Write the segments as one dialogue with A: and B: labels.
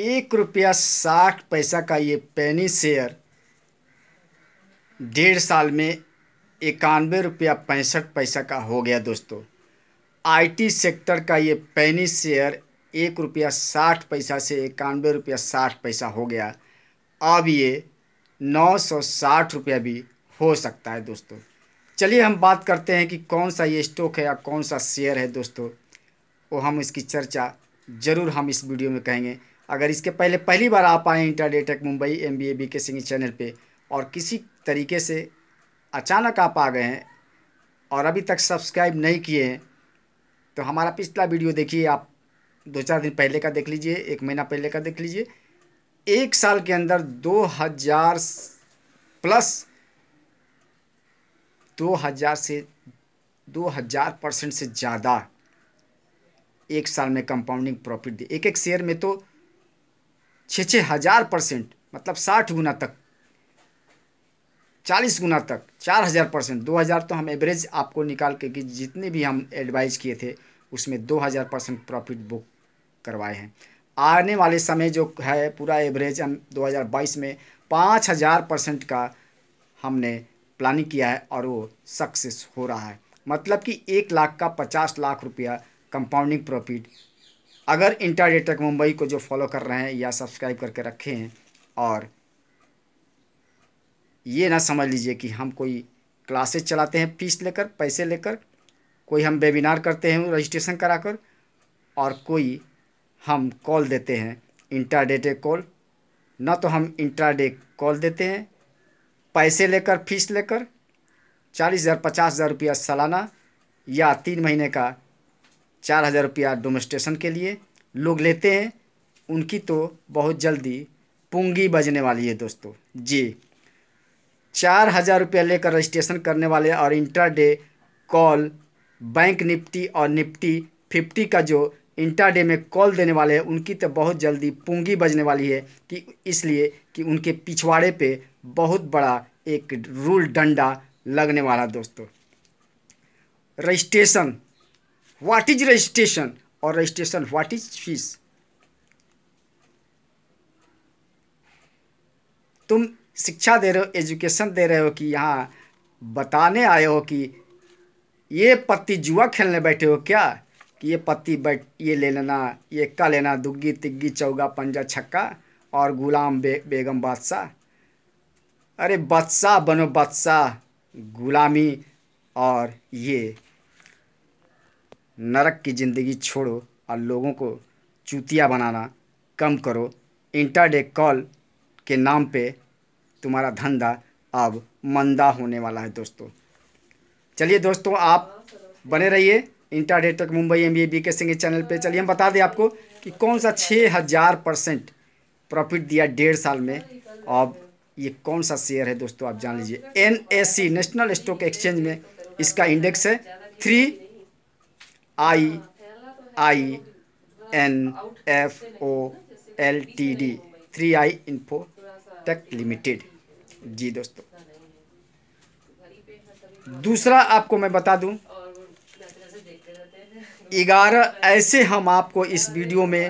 A: एक रुपया साठ पैसा का ये पैनी शेयर डेढ़ साल में इक्यानवे रुपया पैंसठ पैसा का हो गया दोस्तों आईटी सेक्टर का ये पैनी शेयर एक रुपया साठ पैसा से इक्यानवे रुपया साठ पैसा हो गया अब ये नौ सौ साठ रुपया भी हो सकता है दोस्तों चलिए हम बात करते हैं कि कौन सा ये स्टॉक है या कौन सा शेयर है दोस्तों वो हम इसकी चर्चा ज़रूर हम इस वीडियो में कहेंगे अगर इसके पहले पहली बार आप आए intraday Mumbai M B A B K Singh channel पे और किसी तरीके से अचानक आप आ गए हैं और अभी तक सब्सक्राइब नहीं किए हैं तो हमारा पिछला वीडियो देखिए आप दो चार दिन पहले का देख लीजिए एक महीना पहले का देख लीजिए एक साल के अंदर दो हज़ार प्लस दो हज़ार से दो हज़ार परसेंट से ज़्यादा एक साल में कंपाउंडिंग प्रॉफिट दी एक एक शेयर में तो छः छः हज़ार परसेंट मतलब साठ गुना तक चालीस गुना तक चार हज़ार परसेंट दो हज़ार तो हम एवरेज आपको निकाल के कि जितने भी हम एडवाइज किए थे उसमें दो हज़ार परसेंट प्रॉफिट बुक करवाए हैं आने वाले समय जो है पूरा एवरेज हम 2022 में पाँच हज़ार परसेंट का हमने प्लानिंग किया है और वो सक्सेस हो रहा है मतलब कि एक लाख का पचास लाख रुपया कंपाउंडिंग प्रॉफिट अगर इंटर डेटक मुंबई को जो फॉलो कर रहे हैं या सब्सक्राइब करके रखे हैं और ये ना समझ लीजिए कि हम कोई क्लासेस चलाते हैं फीस लेकर पैसे लेकर कोई हम वेबिनार करते हैं रजिस्ट्रेशन कराकर और कोई हम कॉल देते हैं इंटर डेटे कॉल ना तो हम इंटरडे कॉल देते हैं पैसे लेकर फीस लेकर चालीस हज़ार पचास हज़ार रुपया सालाना या तीन महीने का चार हज़ार रुपया डोमेस्टेशन के लिए लोग लेते हैं उनकी तो बहुत जल्दी पूंगी बजने वाली है दोस्तों जी चार हज़ार रुपया लेकर रजिस्ट्रेशन करने वाले और इंटरडे कॉल बैंक निफ्टी और निफ्टी फिफ्टी का जो इंटरडे में कॉल देने वाले हैं उनकी तो बहुत जल्दी पूंगी बजने वाली है कि इसलिए कि उनके पिछवाड़े पे बहुत बड़ा एक रूल डंडा लगने वाला दोस्तों रजिस्ट्रेशन व्हाट इज रजिस्ट्रेशन और रजिस्ट्रेशन व्हाट इज फीस तुम शिक्षा दे रहे हो एजुकेशन दे रहे हो कि यहाँ बताने आए हो कि ये पत्ती जुआ खेलने बैठे हो क्या कि ये पत्ती बैठ ये ले लेना ये का लेना दुग्गी तिग्गी चौगा पंजा छक्का और गुलाम बे, बेगम बादशाह अरे बादशाह बनो बादशाह गुलामी और ये नरक की ज़िंदगी छोड़ो और लोगों को चूतिया बनाना कम करो इंटरडे कॉल के नाम पे तुम्हारा धंधा अब मंदा होने वाला है दोस्तों चलिए दोस्तों आप बने रहिए इंटरडे तक Mumbai M B K Singh channel पे चलिए हम बता दें आपको कि कौन सा छः हज़ार परसेंट प्रॉफिट दिया डेढ़ साल में अब ये कौन सा शेयर है दोस्तों आप जान लीजिए एन नेशनल स्टॉक एक्सचेंज में इसका इंडेक्स है three I I N F O L T D three I info tech limited ji दोस्तों दूसरा आपको मैं बता दूं ग्यारह ऐसे हम आपको इस वीडियो में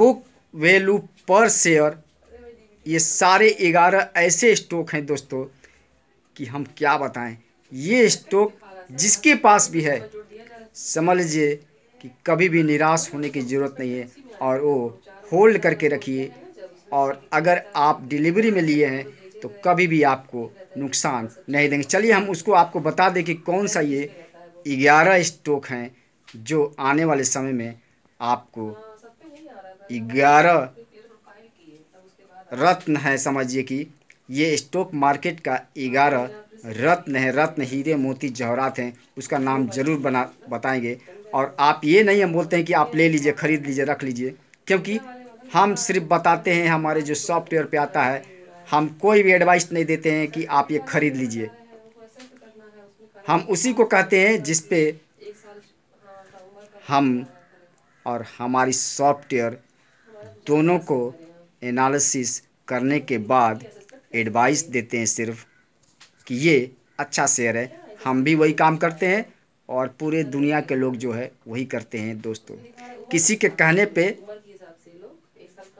A: बुक वैल्यू पर शेयर ये सारे ग्यारह ऐसे स्टॉक हैं दोस्तों कि हम क्या बताएं ये स्टॉक जिसके पास भी है समझ लीजिए कि कभी भी निराश होने की ज़रूरत नहीं है और वो होल्ड करके रखिए और अगर आप डिलीवरी में लिए हैं तो कभी भी आपको नुकसान नहीं देंगे चलिए हम उसको आपको बता दें कि कौन सा ये ग्यारह स्टॉक हैं जो आने वाले समय में आपको ग्यारह रत्न है समझिए कि ये स्टॉक मार्केट का ग्यारह रत्न है रत्न हीरे मोती जवाहरात हैं उसका नाम ज़रूर बना बताएंगे और आप ये नहीं हम बोलते हैं कि आप ले लीजिए ख़रीद लीजिए रख लीजिए क्योंकि हम सिर्फ बताते हैं हमारे जो सॉफ्टवेयर पे आता है हम कोई भी एडवाइस नहीं देते हैं कि आप ये ख़रीद लीजिए हम उसी को कहते हैं जिस पे हम और हमारी सॉफ्टवेयर दोनों को एनालिसिस करने के बाद एडवाइस देते हैं सिर्फ कि ये अच्छा शेयर है हम भी वही काम करते हैं और पूरे दुनिया के लोग जो है वही करते हैं दोस्तों किसी के कहने पे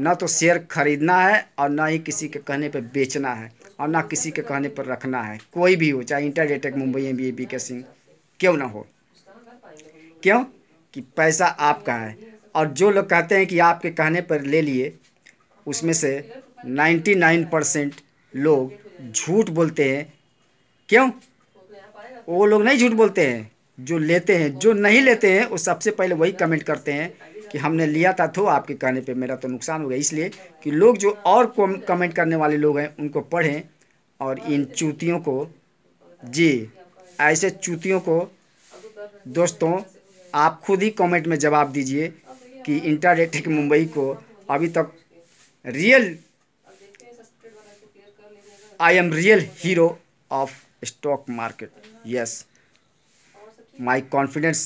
A: ना तो शेयर खरीदना है और ना ही किसी के कहने पे बेचना है और ना किसी के कहने पर रखना है कोई भी हो चाहे intraday tech Mumbai M B A K Singh क्यों ना हो क्यों कि पैसा आपका है और जो लोग कहते हैं कि आपके कहने पर ले लिए उसमें से 99 परसेंट लोग झूठ बोलते हैं क्यों वो लोग नहीं झूठ बोलते हैं जो लेते हैं जो नहीं लेते हैं वो सबसे पहले वही कमेंट करते हैं कि हमने लिया था तो आपके कहने पे मेरा तो नुकसान हो गया इसलिए कि लोग जो और कमेंट करने वाले लोग हैं उनको पढ़ें और इन चूतियों को जी ऐसे चूतियों को दोस्तों आप खुद ही कमेंट में जवाब दीजिए कि इंटरनेटिक मुंबई को अभी तक real I am real hero of stock market yes my confidence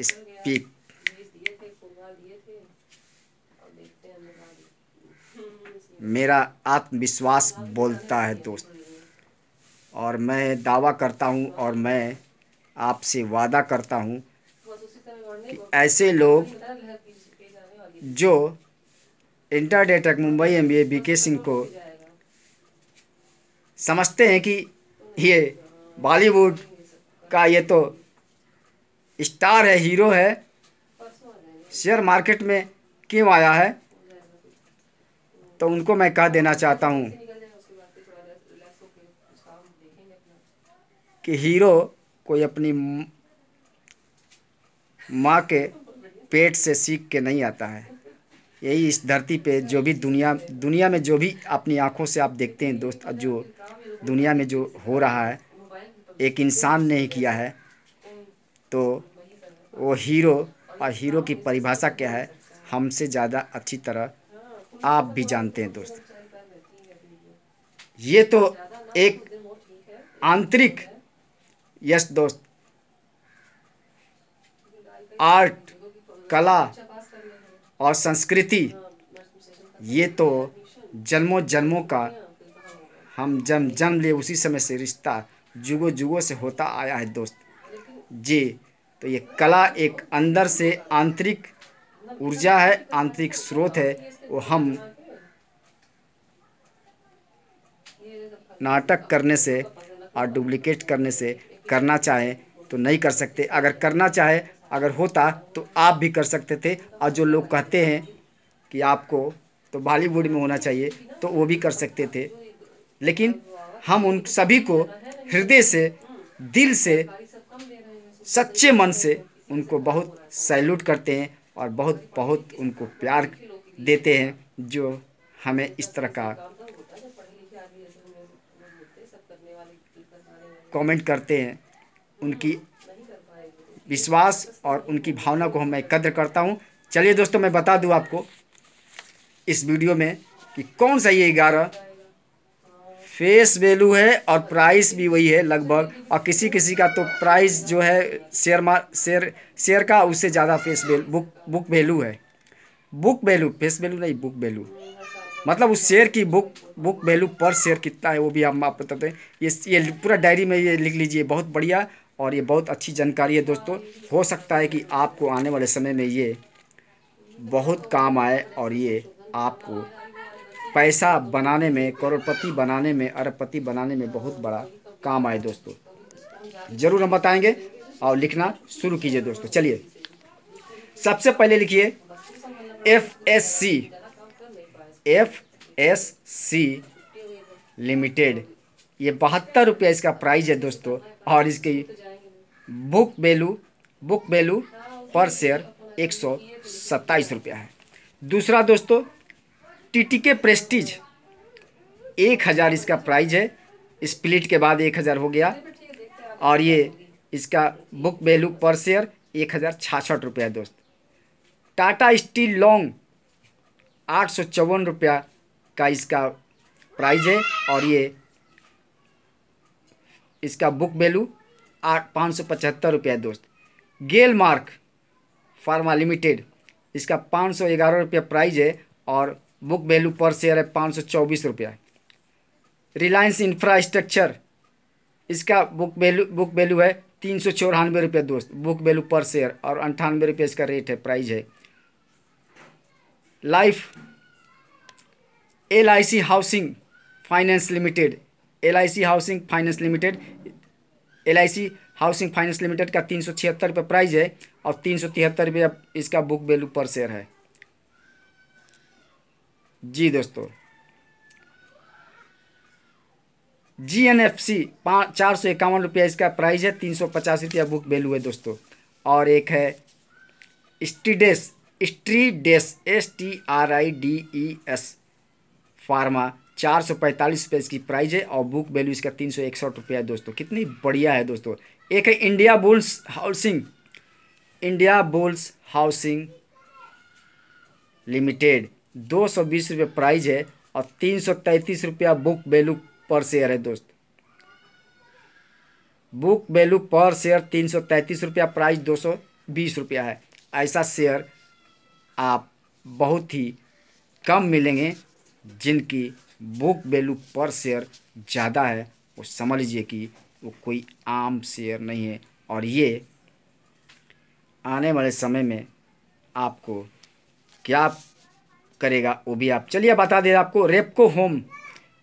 A: speak मेरा आत्मविश्वास बोलता है दोस्त और मैं दावा करता हूँ और मैं आपसे वादा करता हूँ कि ऐसे लोग जो इंटरडेटक Mumbai M B K Singh को समझते हैं कि ये बॉलीवुड का ये तो स्टार है हीरो है शेयर मार्केट में क्यों आया है तो उनको मैं कह देना चाहता हूँ कि हीरो कोई अपनी माँ के पेट से सीख के नहीं आता है यही इस धरती पे जो भी दुनिया दुनिया में जो भी अपनी आँखों से आप देखते हैं दोस्त जो दुनिया में जो हो रहा है एक इंसान ने ही किया है तो वो हीरो और हीरो की परिभाषा क्या है हमसे ज़्यादा अच्छी तरह आप भी जानते हैं दोस्त ये तो एक आंतरिक यश दोस्त आर्ट कला और संस्कृति ये तो जन्मों जन्मों का हम जन्म जन्म ले उसी समय से रिश्ता जुगो जुगो से होता आया है दोस्त जी तो ये कला एक अंदर से आंतरिक ऊर्जा है आंतरिक स्रोत है वो हम नाटक करने से और डुप्लीकेट करने से करना चाहें तो नहीं कर सकते अगर करना चाहे अगर होता तो आप भी कर सकते थे और जो लोग कहते हैं कि आपको तो बॉलीवुड में होना चाहिए तो वो भी कर सकते थे लेकिन हम उन सभी को हृदय से दिल से सच्चे मन से उनको बहुत सैल्यूट करते हैं और बहुत बहुत उनको प्यार देते हैं जो हमें इस तरह का कमेंट करते हैं उनकी विश्वास और उनकी भावना को मैं कद्र करता हूँ चलिए दोस्तों मैं बता दूँ आपको इस वीडियो में कि कौन सा ये ग्यारह फेस वैल्यू है और प्राइस भी वही है लगभग और किसी किसी का तो प्राइस जो है शेयर मार शेयर शेयर का उससे ज़्यादा face value book book value है बुक वैल्यू फेस वैल्यू नहीं बुक वैल्यू मतलब उस शेयर की book book value per share कितना है वो भी हम आप बताते हैं ये ये पूरा डायरी में ये लिख लीजिए बहुत बढ़िया और ये बहुत अच्छी जानकारी है दोस्तों हो सकता है कि आपको आने वाले समय में ये बहुत काम आए और ये आपको पैसा बनाने में करोड़पति बनाने में अरबपति बनाने में बहुत बड़ा काम आए दोस्तों ज़रूर हम बताएंगे और लिखना शुरू कीजिए दोस्तों चलिए सबसे पहले लिखिए F S C F S C limited ये बहत्तर रुपया इसका प्राइस है दोस्तों और इसकी book value book value per share एक सौ सत्ताईस रुपया है दूसरा दोस्तों टीटी के प्रेस्टीज एक हज़ार इसका प्राइज है स्प्लिट के बाद एक हज़ार हो गया और ये इसका बुक वैल्यू पर शेयर एक हज़ार छाछठ रुपया दोस्त टाटा स्टील लॉन्ग आठ सौ चौवन रुपया का इसका प्राइज है और ये इसका बुक वैल्यू आठ पाँच सौ पचहत्तर रुपया दोस्त गेल मार्क फार्मा लिमिटेड इसका पाँच सौ ग्यारह रुपया प्राइज है और बुक वैल्यू पर शेयर है पाँच सौ चौबीस रुपया रिलायंस इंफ्रास्ट्रक्चर इसका बुक वैल्यू बुक वैल्यू है तीन सौ चौरानवे रुपये दोस्त बुक वैल्यू पर शेयर और अंठानवे रुपये इसका रेट है प्राइज है life L I C housing finance limited L I C housing finance limited L housing finance limited का तीन सौ छिहत्तर प्राइस है और तीन सौ तिहत्तर इसका बुक वैल्यू पर शेयर है जी दोस्तों जी एन एफ सी चार सौ इक्यावन रुपया इसका प्राइस है तीन सौ पचास रुपया बुक वैल्यू है दोस्तों और एक है Strides Strides S T R I D E S pharma चार सौ पैंतालीस रुपये इसकी प्राइस है और बुक वैल्यू इसका तीन सौ इकसठ रुपया है दोस्तों कितनी बढ़िया है दोस्तों एक है Indiabulls housing Indiabulls housing limited दो सौ बीस रुपये प्राइज है और तीन सौ तैंतीस रुपया बुक वैल्यू पर शेयर है दोस्त बुक वैल्यू पर शेयर तीन सौ तैंतीस रुपया प्राइस दो सौ बीस रुपया है ऐसा शेयर आप बहुत ही कम मिलेंगे जिनकी बुक वैल्यू पर शेयर ज़्यादा है वो समझ लीजिए कि वो कोई आम शेयर नहीं है और ये आने वाले समय में आपको क्या करेगा वो भी आप चलिए बता दे आपको रेपको होम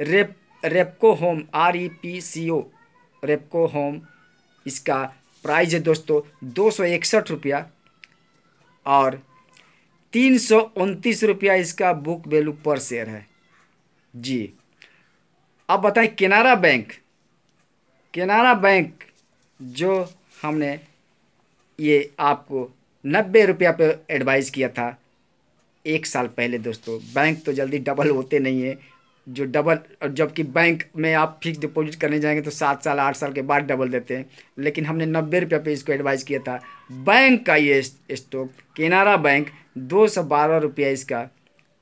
A: रेप Repco home R E P C O Repco home इसका प्राइस है दोस्तों दो सौ इकसठ रुपया और तीन सौ उनतीस रुपया इसका बुक वैल्यू पर शेयर है जी अब बताएं केनारा बैंक केनारा बैंक जो हमने ये आपको नब्बे रुपया पे एडवाइस किया था एक साल पहले दोस्तों बैंक तो जल्दी डबल होते नहीं है जो डबल और जबकि बैंक में आप फिक्स डिपॉजिट करने जाएंगे तो सात साल आठ साल के बाद डबल देते हैं लेकिन हमने नब्बे रुपये पे इसको एडवाइस किया था बैंक का ये स्टॉक केनारा बैंक दो सौ बारह रुपया इसका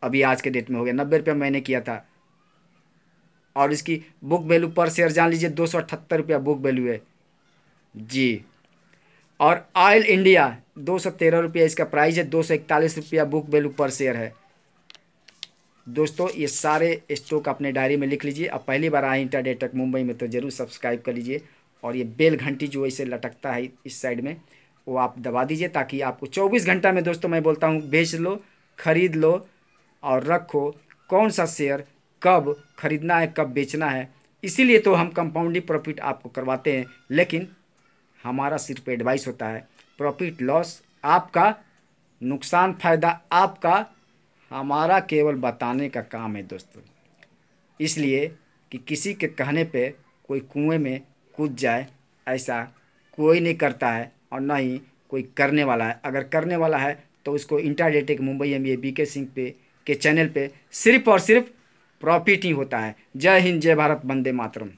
A: अभी आज के डेट में हो गया नब्बे रुपया मैंने किया था और इसकी बुक वैल्यू पर शेयर जान लीजिए दो सौ अठहत्तर रुपया बुक वैल्यू है जी और ऑयल इंडिया दो सौ तेरह रुपया इसका प्राइस है दो सौ इकतालीस रुपया बुक वैल्यू पर शेयर है दोस्तों ये सारे स्टॉक अपने डायरी में लिख लीजिए अब पहली बार आए इंटरडे तक मुंबई में तो ज़रूर सब्सक्राइब कर लीजिए और ये बेल घंटी जो ऐसे लटकता है इस साइड में वो आप दबा दीजिए ताकि आपको चौबीस घंटा में दोस्तों मैं बोलता हूँ बेच लो खरीद लो और रखो कौन सा शेयर कब खरीदना है कब बेचना है इसीलिए तो हम कंपाउंडिंग प्रॉफिट आपको करवाते हैं लेकिन हमारा सिर्फ एडवाइस होता है प्रॉफिट लॉस आपका नुकसान फ़ायदा आपका हमारा केवल बताने का काम है दोस्तों इसलिए कि किसी के कहने पे कोई कुएं में कूद जाए ऐसा कोई नहीं करता है और ना ही कोई करने वाला है अगर करने वाला है तो उसको इंटरडेटिक Mumbai M A B K Singh पे के चैनल पे सिर्फ और सिर्फ प्रॉफिट ही होता है जय हिंद जय भारत वंदे मातरम